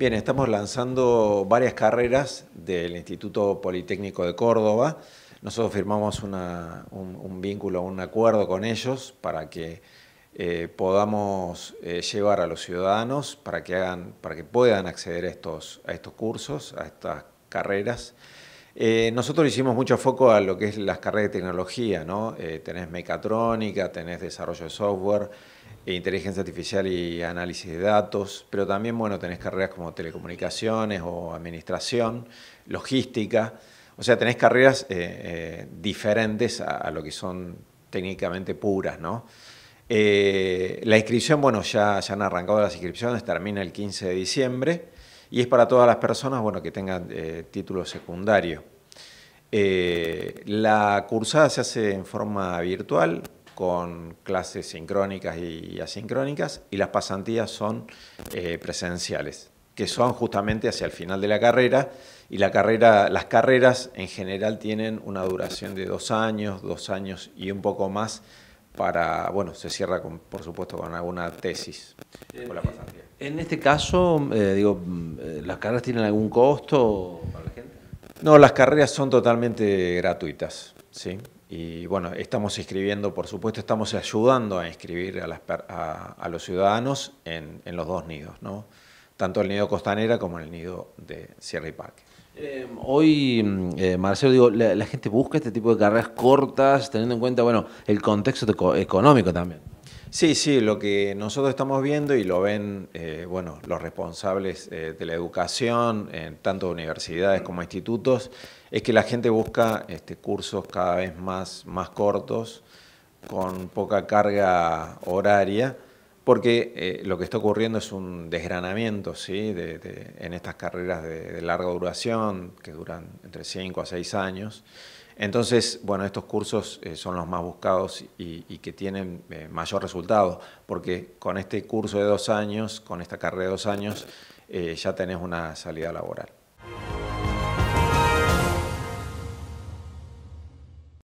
Bien, estamos lanzando varias carreras del Instituto Politécnico de Córdoba. Nosotros firmamos un, vínculo, un acuerdo con ellos para que eh, podamos eh, llevar a los ciudadanos para que, hagan, para que puedan acceder a estos, cursos, a estas carreras. Eh, nosotros hicimos mucho foco a lo que es las carreras de tecnología, ¿no? tenés mecatrónica, tenés desarrollo de software, e inteligencia artificial y análisis de datos, pero también, bueno, tenés carreras como telecomunicaciones o administración, logística, o sea, tenés carreras eh, eh, diferentes a, lo que son técnicamente puras, eh, la inscripción, bueno, ya, han arrancado las inscripciones, termina el 15 de diciembre y es para todas las personas, bueno, que tengan título secundario. la cursada se hace en forma virtual, con clases sincrónicas y asincrónicas y las pasantías son eh, presenciales, que son justamente hacia el final de la carrera y la carrera, las carreras en general tienen una duración de dos años, dos años y un poco más para, bueno, se cierra por supuesto con alguna tesis la eh, pasantía. En este caso, eh, digo, ¿las carreras tienen algún costo para la gente? No, las carreras son totalmente gratuitas, ¿sí? Y bueno, estamos escribiendo por supuesto, estamos ayudando a inscribir a, los ciudadanos en, los dos nidos, ¿no? tanto el nido costanera como el nido de Sierra y Parque. Eh, hoy, mm, eh, Marcelo, digo, la, gente busca este tipo de carreras cortas, teniendo en cuenta, bueno, el contexto económico también. Sí, sí, lo que nosotros estamos viendo y lo ven eh, bueno, los responsables eh, de la educación, en tanto universidades como institutos, es que la gente busca este, cursos cada vez más, más cortos, con poca carga horaria, porque eh, lo que está ocurriendo es un desgranamiento ¿sí? de, en estas carreras de, de, larga duración, que duran entre 5 a 6 años, entonces, bueno, estos cursos eh, son los más buscados y, que tienen eh, mayor resultado, porque con este curso de dos años, con esta carrera de dos años, eh, ya tenés una salida laboral.